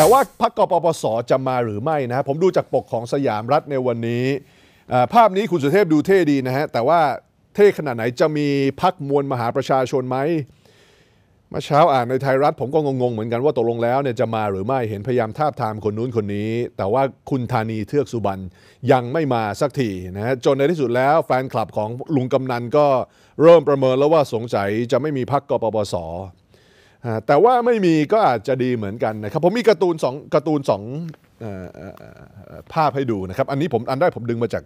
แต่ว่าพักกปปสจะมาหรือไม่นะผมดูจากปกของสยามรัฐในวันนี้ ภาพนี้คุณสุเทพดูเท่ดีนะฮะแต่ว่าเท่ขนาดไหนจะมีพักมวลมหาประชาชนไหมเมื่อเช้าอ่านในไทยรัฐ ผมก็งงๆ เหมือนกันว่าตกลงแล้วเนี่ยจะมาหรือไม่เห็นพยายามทาบทามคนนู้นคนนี้ แต่ว่าคุณธานีเทือกสุบรรณยังไม่มาสักทีนะฮะจนในที่สุดแล้ว แฟนคลับของลุงกำนันก็เริ่มประเมินแล้วว่าสงสัยจะไม่มีพักกปปสแต่ว่าไม่มีก็อาจจะดีเหมือนกันนะครับผมมีการ์ตูนสองการ์ตูนสองภาพให้ดูนะครับ อันนี้ผมอันได้ผมดึงมาจาก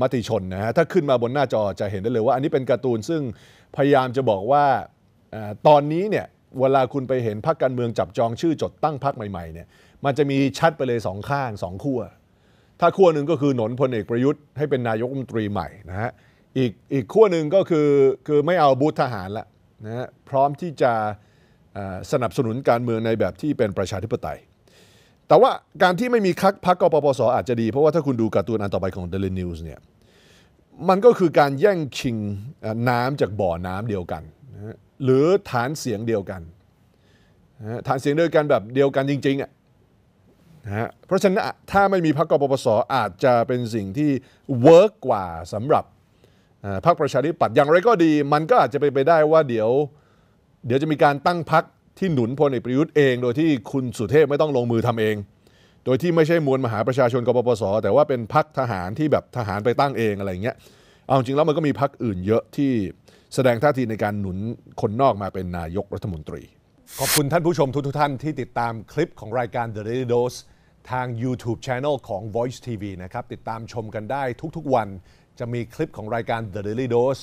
มติชนนะฮะถ้าขึ้นมาบนหน้าจอจะเห็นได้เลยว่าอันนี้เป็นการ์ตูน ซึ่งพยายามจะบอกว่า ตอนนี้เนี่ยเวลาคุณไปเห็นพรรคการเมืองจับจองชื่อจดตั้งพรรคใหม่ ๆเนี่ยมันจะมีชัดไปเลยสองข้างสองขั้วถ้าขั้วหนึ่งก็คือหนนพลเอกประยุทธ์ให้เป็นนายกรัฐมนตรีใหม่นะฮะอีกอีกขั้วหนึ่งก็คือคือไม่เอาบุตรทหารละนะฮะพร้อมที่จะสนับสนุนการเมืองในแบบที่เป็นประชาธิปไตย แต่ว่าการที่ไม่มีคักพักกปปสอาจจะดี เพราะว่าถ้าคุณดูการ์ตูนอันต่อไปของ Daily News เนี่ย มันก็คือการแย่งชิงน้ำจากบ่อน้ำเดียวกัน หรือฐานเสียงเดียวกัน ฐานเสียงเดียวกันแบบเดียวกันจริงๆอ่ะนะเพราะฉะนั้นถ้าไม่มีพรรคกปปสอาจจะเป็นสิ่งที่เวิร์กกว่าสำหรับพรรคประชาธิปัตย์อย่างไรก็ดี มันก็อาจจะไปไปได้ว่าเดี๋ยวเดี๋ยวจะมีการตั้งพักที่หนุนพลเอกประยุทธ์เอง โดยที่คุณสุเทพไม่ต้องลงมือทำเอง โดยที่ไม่ใช่มวลมหาประชาชนกปปส แต่ว่าเป็นพักทหารที่แบบทหารไปตั้งเองอะไรเงี้ยเอาจริงแล้วมันก็มีพักอื่นเยอะที่แสดงท่าทีในการหนุนคนนอกมาเป็นนายกรัฐมนตรี ขอบคุณท่านผู้ชมทุกท่าน ที่ติดตามคลิปของรายการ The Daily Dose ทาง YouTube Channel ของ Voice TV นะครับติดตามชมกันได้ทุกๆวันจะมีคลิปของรายการ The Daily Dose